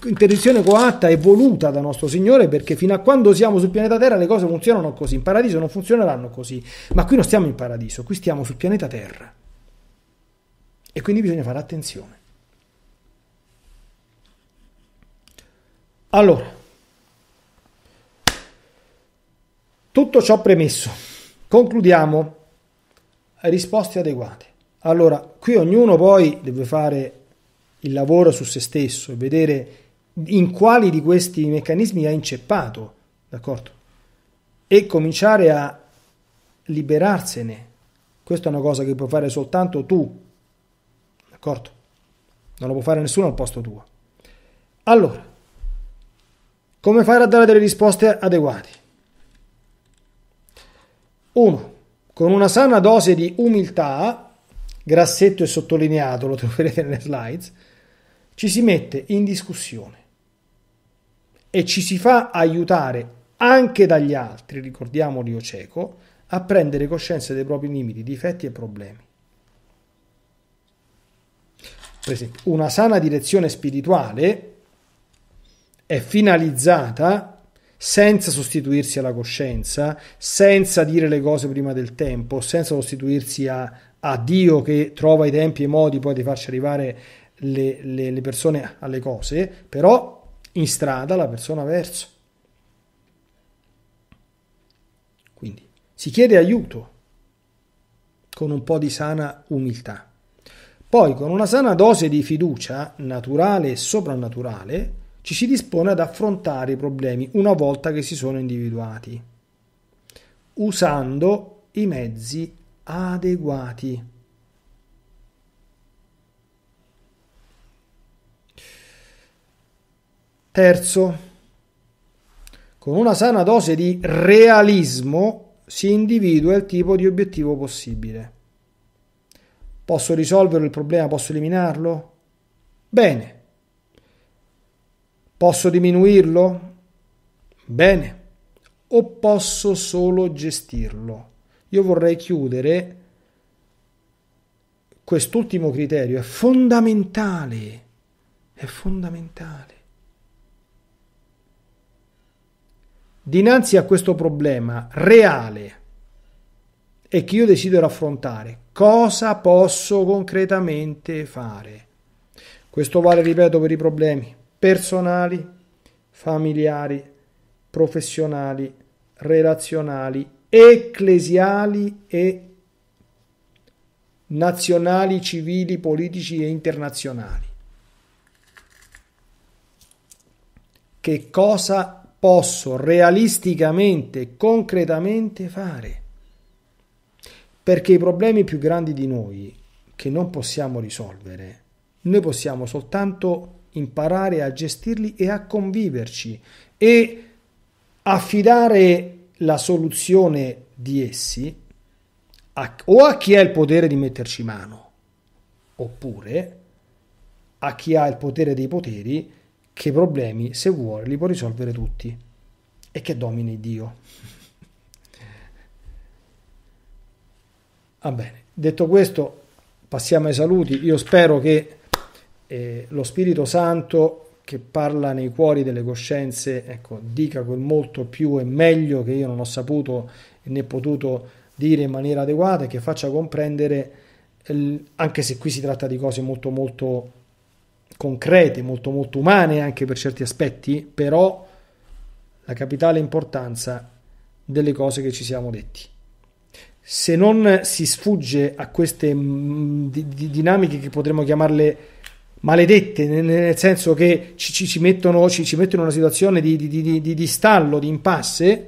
interdizione coatta e voluta da nostro Signore perché fino a quando siamo sul pianeta Terra le cose funzionano così, in paradiso non funzioneranno così, ma qui non stiamo in paradiso, qui stiamo sul pianeta Terra. E quindi bisogna fare attenzione. Allora, Tutto ciò premesso, concludiamo risposte adeguate. Allora, qui ognuno poi deve fare il lavoro su se stesso e vedere in quali di questi meccanismi ha inceppato, d'accordo? E cominciare a liberarsene. Questa è una cosa che puoi fare soltanto tu, d'accordo? Non lo può fare nessuno al posto tuo. Allora, come fare a dare delle risposte adeguate? 1. Con una sana dose di umiltà, grassetto e sottolineato, lo troverete nelle slides, ci si mette in discussione e ci si fa aiutare anche dagli altri, ricordiamo o cieco, a prendere coscienza dei propri limiti, difetti e problemi. Per esempio, una sana direzione spirituale è finalizzata senza sostituirsi alla coscienza, senza dire le cose prima del tempo, senza sostituirsi a, a Dio che trova i tempi e i modi poi di farci arrivare le, le, le persone alle cose, però in strada la persona verso. Quindi si chiede aiuto con un po' di sana umiltà. Poi con una sana dose di fiducia naturale e soprannaturale, ci si dispone ad affrontare i problemi una volta che si sono individuati, usando i mezzi adeguati. Terzo, con una sana dose di realismo si individua il tipo di obiettivo possibile. Posso risolvere il problema? Posso eliminarlo? Bene, Posso diminuirlo? Bene. O posso solo gestirlo? Io vorrei chiudere quest'ultimo criterio, è fondamentale, è fondamentale. Dinanzi a questo problema reale e che io desidero affrontare, cosa posso concretamente fare? Questo vale, ripeto, per i problemi personali, familiari, professionali, relazionali, ecclesiali e nazionali, civili, politici e internazionali. Che cosa posso realisticamente, concretamente fare? Perché i problemi più grandi di noi, che non possiamo risolvere, noi possiamo soltanto imparare a gestirli e a conviverci e affidare la soluzione di essi a, o a chi ha il potere di metterci mano, oppure a chi ha il potere dei poteri che i problemi, se vuole, li può risolvere tutti e che domini Dio. Va bene, detto questo, passiamo ai saluti. Io spero che eh, lo Spirito Santo che parla nei cuori delle coscienze, ecco, dica quel molto più e meglio che io non ho saputo né potuto dire in maniera adeguata e che faccia comprendere, eh, anche se qui si tratta di cose molto molto concrete, molto molto umane anche per certi aspetti, però la capitale importanza delle cose che ci siamo detti. Se non si sfugge a queste mm, dinamiche che potremmo chiamarle maledette, nel senso che ci, ci, ci, mettono, ci, ci mettono in una situazione di, di, di, di, di stallo, di impasse.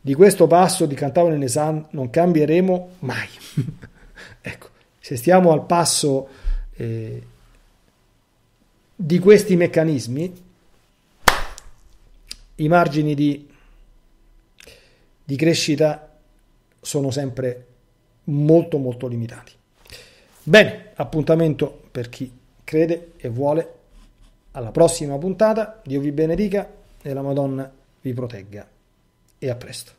Di questo passo di Cantavo nel Nesan non cambieremo mai. ecco, se stiamo al passo eh, di questi meccanismi, i margini di, di crescita sono sempre molto molto limitati. Bene, appuntamento per chi crede e vuole alla prossima puntata. Dio vi benedica e la Madonna vi protegga. E a presto.